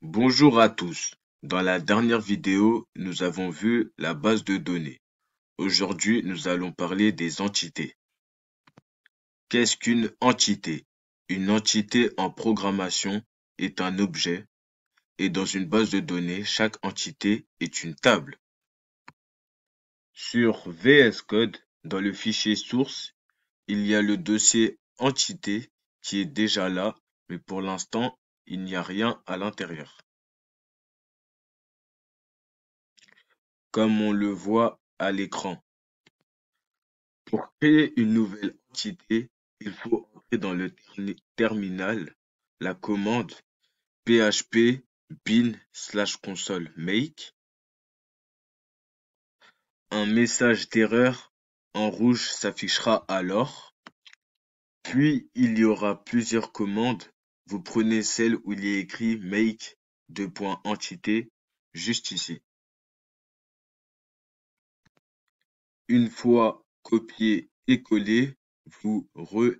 Bonjour à tous. Dans la dernière vidéo, nous avons vu la base de données. Aujourd'hui, nous allons parler des entités. Qu'est-ce qu'une entité Une entité en programmation est un objet et dans une base de données, chaque entité est une table. Sur VS Code, dans le fichier source, il y a le dossier entité qui est déjà là, mais pour l'instant, il n'y a rien à l'intérieur. Comme on le voit à l'écran. Pour créer une nouvelle entité, il faut entrer dans le terminal la commande php bin slash console make. Un message d'erreur en rouge s'affichera alors, puis il y aura plusieurs commandes, vous prenez celle où il est écrit make :entité juste ici. Une fois copié et collé, vous re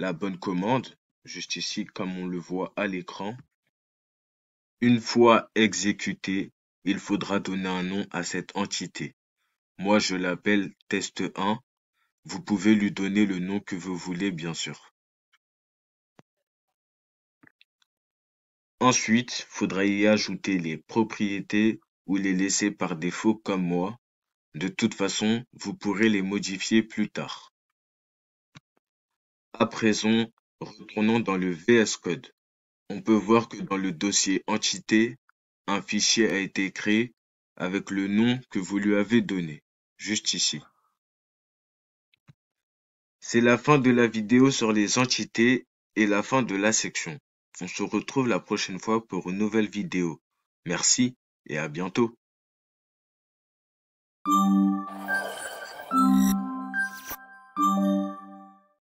la bonne commande, juste ici comme on le voit à l'écran. Une fois exécuté, il faudra donner un nom à cette entité. Moi je l'appelle test 1 vous pouvez lui donner le nom que vous voulez bien sûr. Ensuite, faudra y ajouter les propriétés ou les laisser par défaut comme moi. De toute façon, vous pourrez les modifier plus tard. À présent, retournons dans le VS Code. On peut voir que dans le dossier entité, un fichier a été créé avec le nom que vous lui avez donné juste ici. C'est la fin de la vidéo sur les entités et la fin de la section. On se retrouve la prochaine fois pour une nouvelle vidéo. Merci et à bientôt.